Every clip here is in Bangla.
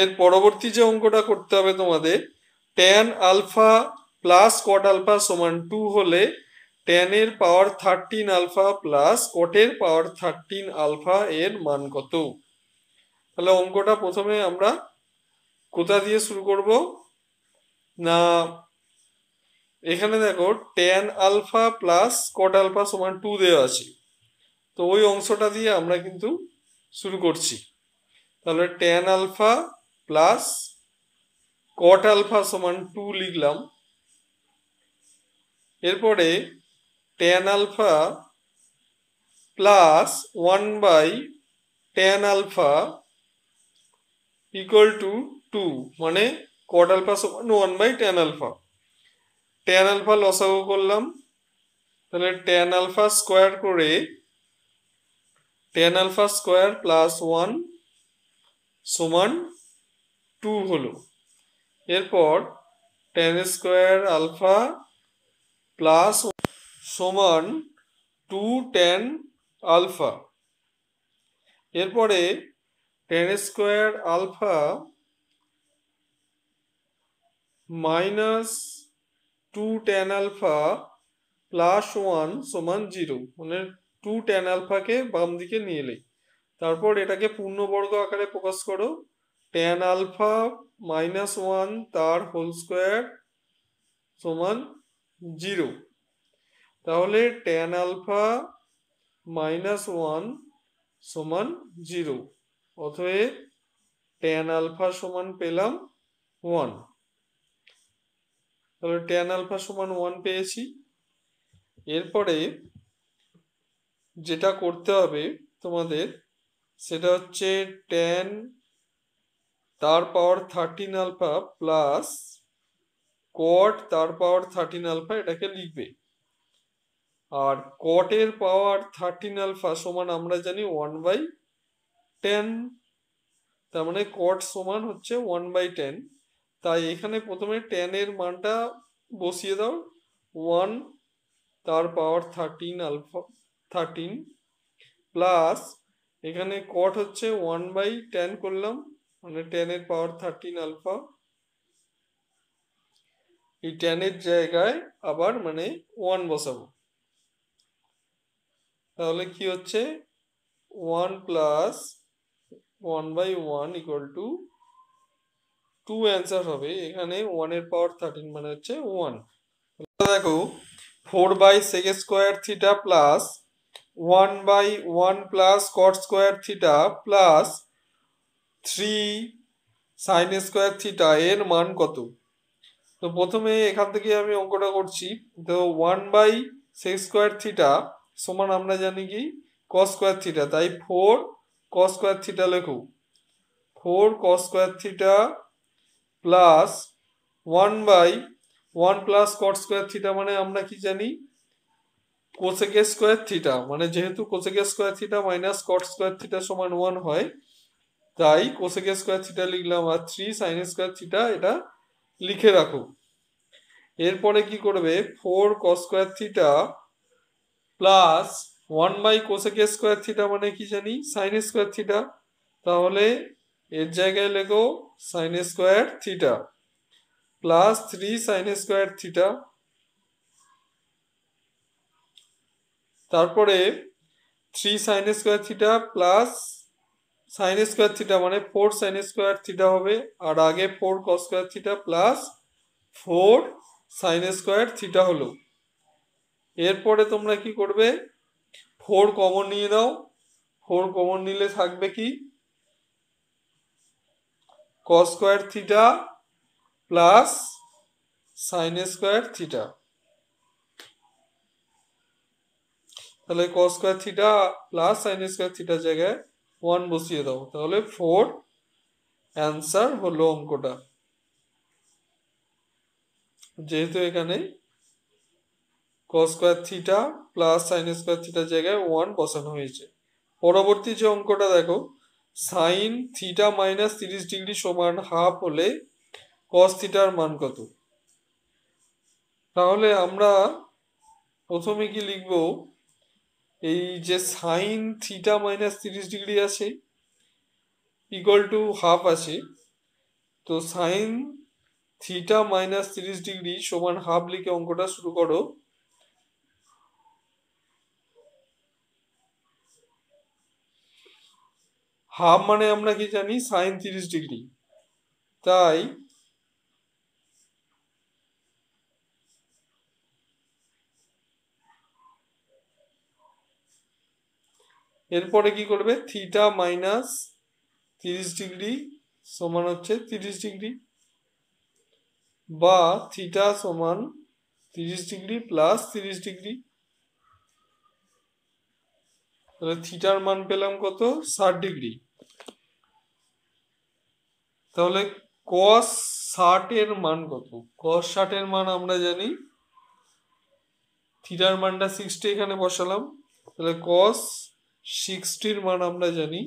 এর পরবর্তী যে অঙ্কটা করতে হবে তোমাদের tan alpha plus cot alpha সমান টু হলে ট্যানের পাওয়ার থার্টিন আলফা প্লাস কটের পাওয়ার থার্টিন আলফা এর মান কত তাহলে অঙ্কটা প্রথমে আমরা কোথা দিয়ে শুরু করব না এখানে দেখো tan alpha plus cot alpha সমান টু দেওয়া আছে তো ওই অংশটা দিয়ে আমরা কিন্তু শুরু করছি তাহলে tan alpha plus cot alpha সমান টু লিখলাম এরপরে tan alpha plus one by tan alpha equal to two মানে কট আলফা সমান one by tan alpha tan alpha লসাগু করলাম তাহলে টেন আলফা স্কোয়ার করে tan alpha square plus one সমান টু হলো এরপর টেন স্কোয়ার আলফা প্লাস সমান টু টেন আলফা এরপরে tan square alpha minus two tan alpha plus one সমান জিরো মানে টু টেন আলফাকে বাম দিকে নিয়ে এলেই তারপর এটাকে পূর্ণবর্গ আকারে প্রকাশ করো ট্যান আলফা মাইনাস ওয়ান তার হোল স্কোয়ার সমান জিরো তাহলে ট্যান আলফা মাইনাস ওয়ান সমান জিরো অতএব ট্যান আলফা সমান পেলাম ওয়ান তাহলে ট্যান আলফা সমান ওয়ান পেয়েছি এরপরে যেটা করতে হবে তোমাদের সেটা হচ্ছে টেন তার power thirteen alpha plus cot তার পাওয়ার থার্টিন আলফা এটাকে লিখবে আর কটের পাওয়ার থার্টিন আলফা সমান আমরা জানি ওয়ান বাই টেন তার মানে কট সমান হচ্ছে ওয়ান বাই টেন তাই এখানে প্রথমে টেনের মানটা বসিয়ে দাও ওয়ান তার power thirteen alpha thirteen plus এখানে কট হচ্ছে ওয়ান বাই টেন করলাম মানে টেনের পাওয়ার থার্টিন আলফা এই টেনের জায়গায় আবার মানে ওয়ান বসাবো তাহলে কি হচ্ছে one plus one by one equal to two answer হবে এখানে ওয়ানের পাওয়ার থার্টিন মানে হচ্ছে ওয়ান দেখো four by second square theta plus one by one plus cot square theta plus three sine square theta এর মান কত তো প্রথমে এখান থেকে আমি অঙ্কটা করছি তো one by six square theta সমান আমরা জানি কি কস স্কোয়ার থিটা তাই ফোর কস স্কোয়ার থিটা লেখো four cos square theta plus one by one plus cot square theta মানে আমরা কি জানি কোসেক স্কোয়ার থিটা মানে যেহেতু cosec square theta minus cot square theta সমান ওয়ান হয় তাই কোসেক স্কোয়ার থিটা লিখলাম আর থ্রি সাইন স্কোয়ার থিটা এটা লিখে রাখো এরপরে কি করবে four cos square theta plus one by cosec square theta মানে কি জানি সাইন স্কোয়ার থিটা তাহলে এর জায়গায় লেখো sine square theta plus three sine square theta তারপরে three sine square theta plus sine square theta মানে ফোর সাইন স্কোয়ার থিটা হবে আর আগে four cos square theta plus four sine square theta হলো এরপরে তোমরা কি করবে ফোর কমন নিয়ে দাও ফোর কমন নিলে থাকবে কি cos square theta plus sine square theta তাহলে cos square theta plus sine square theta জায়গায় ওয়ান বসিয়ে দাও তাহলে ফোর অ্যান্সার হলো অঙ্কটা যেহেতু এখানে cos square theta plus sine square থিটার জায়গায় ওয়ান বসানো হয়েছে পরবর্তী যে অঙ্কটা দেখো সাইন থিটা মাইনাস তিরিশ ডিগ্রি সমান হাফ হলে কস থিটার মান কত তাহলে আমরা প্রথমে কি লিখবো এই যে সাইন থিটা মাইনাস তিরিশ ডিগ্রি আছে ইকুয়াল টু হাফ আছে তো সাইন থিটা মাইনাস তিরিশ ডিগ্রি সমান হাফ লিখে অঙ্কটা শুরু করো হাফ মানে আমরা কি জানি সাইন তিরিশ ডিগ্রি তাই এরপরে কি করবে থিটা মাইনাস তিরিশ ডিগ্রি সমান হচ্ছে তিরিশ ডিগ্রি বা থিটা সমান তিরিশ ডিগ্রি প্লাস তিরিশ ডিগ্রি তাহলে থিটার মান পেলাম কত ষাট ডিগ্রি তাহলে কস ষাটের মান কত কস ষাটের মান আমরা জানি থিটার মানটা সিক্সটি এখানে বসালাম তাহলে কস সিক্সটির মান আমরা জানি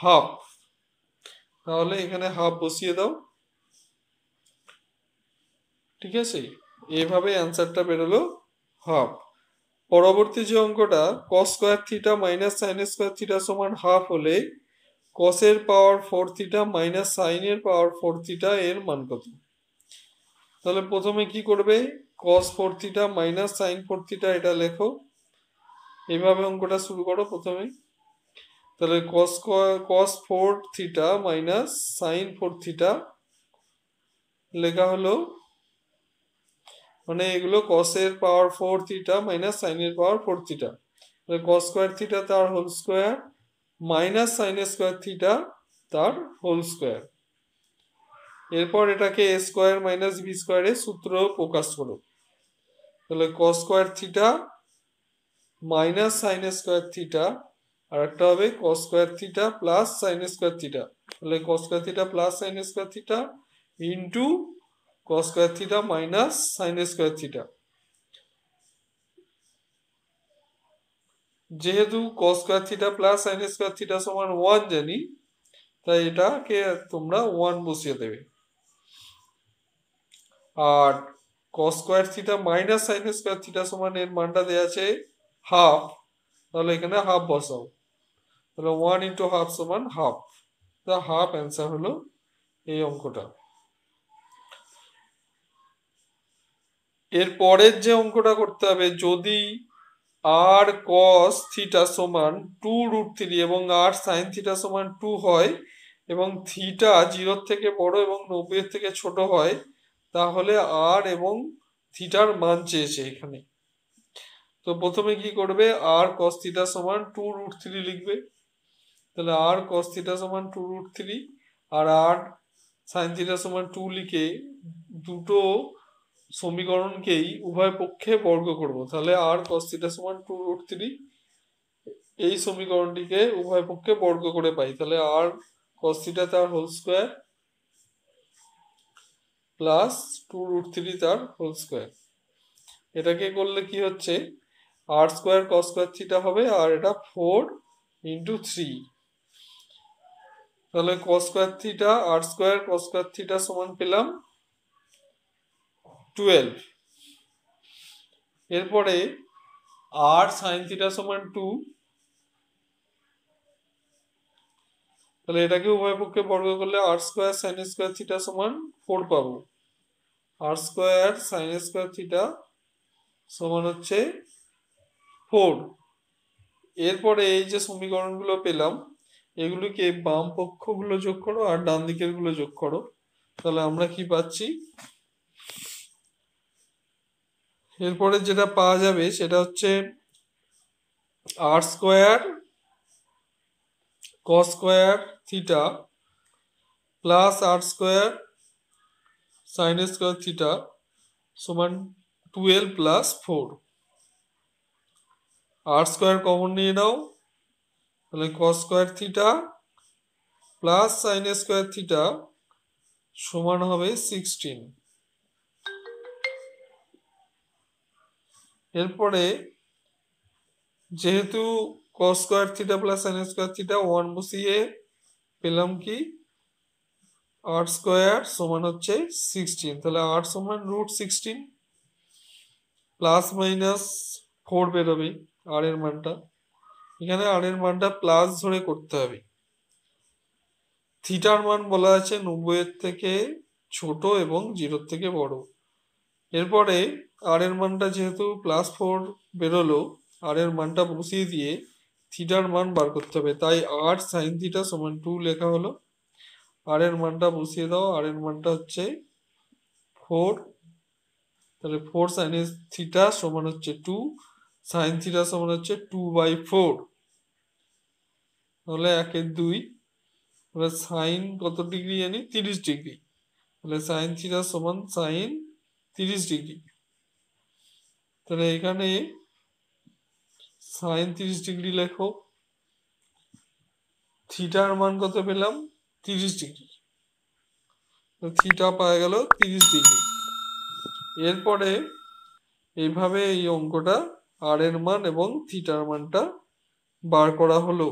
হাফ তাহলে এখানে হাফ বসিয়ে দাও ঠিক আছে এভাবে অ্যান্সারটা বেরোলো হাফ পরবর্তী যে অঙ্কটা cos square theta minus sine square theta সমান হাফ হলে কসের পাওয়ার ফোর থিটা মাইনাস সাইনের পাওয়ার ফোর থিটা এর মান কত তাহলে প্রথমে কি করবে cos four theta minus sine four theta এটা লেখো এইভাবে অঙ্কটা শুরু করো প্রথমেই তাহলে cos cos four theta minus sine four theta লেখা হলো মানে এগুলো কসের পাওয়ার ফোর থিটা মাইনাস সাইনের পাওয়ার ফোর থিটা তাহলে কস স্কোয়ার থিটা তার হোল স্কোয়ার মাইনাস সাইনের স্কোয়ার থিটা তার হোল স্কোয়ার এরপর এটাকে এ স্কোয়ার মাইনাস বি স্কোয়ারে সূত্র প্রকাশ করো তাহলে cos square theta minus sine square theta আর একটা হবে cos square theta plus sine square theta তাহলে cos square theta plus sine square theta into cos square theta minus sine square theta যেহেতু cos square theta plus sine square theta সমান ওয়ান জানি তাই এটাকে তোমরা ওয়ান বসিয়ে দেবে আর cos square theta minus sine square theta সমান এর মানটা দেওয়া আছে হাফ তাহলে এখানে হাফ বসাও তাহলে ওয়ান ইন্টু হাফ সমান হাফ তা হাফ অ্যান্সার হলো এই অঙ্কটা এর পরের যে অঙ্কটা করতে হবে যদি আর কস থিটা সমান টু রুট থ্রি এবং আর সাইন থিটা সমান টু হয় এবং থিটা জিরোর থেকে বড় এবং নব্বইয়ের থেকে ছোট হয় তাহলে আর এবং থিটার মান চেয়েছে এখানে তো প্রথমে কি করবে আর কস থিটা সমান টু রুট থ্রি লিখবে তাহলে আর কস থিটা সমান টু রুট থ্রি আর আর সাইন থিটা সমান টু লিখে দুটো সমীকরণকেই উভয় পক্ষে বর্গ করব তাহলে আর কস থিটা সমান টু রুট থ্রি এই সমীকরণটিকে উভয় পক্ষে বর্গ করে পাই তাহলে আর কস থিটা তার whole square plus two root three তার হোল স্কোয়ার এটাকে করলে কি হচ্ছে r square cos square theta হবে আর এটা ফোর ইন্টু থ্রি তাহলে cos square theta r square cos square theta সমান পেলাম টুয়েলভ এরপরে আর সাইন থিটা সমান টু তাহলে এটাকে উভয় পক্ষে বর্গ করলে r square sine square theta সমান ফোর পাবো r square sine square theta সমান হচ্ছে ফোর এরপরে এই যে সমীকরণগুলো পেলাম এগুলিকে বাম পক্ষগুলো যোগ করো আর ডান দিকের গুলো যোগ করো তাহলে আমরা কি পাচ্ছি এরপরে যেটা পাওয়া যাবে সেটা হচ্ছে r square cos square theta plus r square sine square theta সমান twelve plus four r square common নিয়ে নাও তাহলে cos square theta plus sine square theta সমান হবে সিক্সটিন এরপরে যেহেতু cos square theta plus sine square theta one বসিয়ে পেলাম কি আর স্কোয়ার সমান হচ্ছে সিক্সটিন তাহলে আর সমান root sixteen plus minus four বেরোবে আর এর মানটা এখানে আর এর মানটা প্লাস ধরে করতে হবে থিটার মান বলা আছে নব্বইয়ের থেকে ছোট এবং জিরোর থেকে বড় এরপরে আর এর মানটা যেহেতু প্লাস ফোর বেরোলো আর এর মানটা বসিয়ে দিয়ে থিটার মান বার করতে হবে তাই আর সাইন থিটা সমান টু লেখা হলো আর এর মানটা বসিয়ে দাও আর এর মানটা হচ্ছে ফোর তাহলে ফোর সাইন থিটা সমান হচ্ছে টু সাইন থিটা সমান হচ্ছে টু বাই ফোর তাহলে একের দুই তাহলে সাইন কত ডিগ্রি জানি তিরিশ ডিগ্রি তাহলে সাইন থিটা সমান সাইন তিরিশ ডিগ্রি তাহলে এখানে সাইন তিরিশ ডিগ্রি লেখো থিটার মান কত পেলাম তিরিশ ডিগ্রি থিটা পাওয়া গেল তিরিশ ডিগ্রি এরপরে এইভাবে এই অঙ্কটা আর এর মান এবং থিটার মানটা বার করা হলো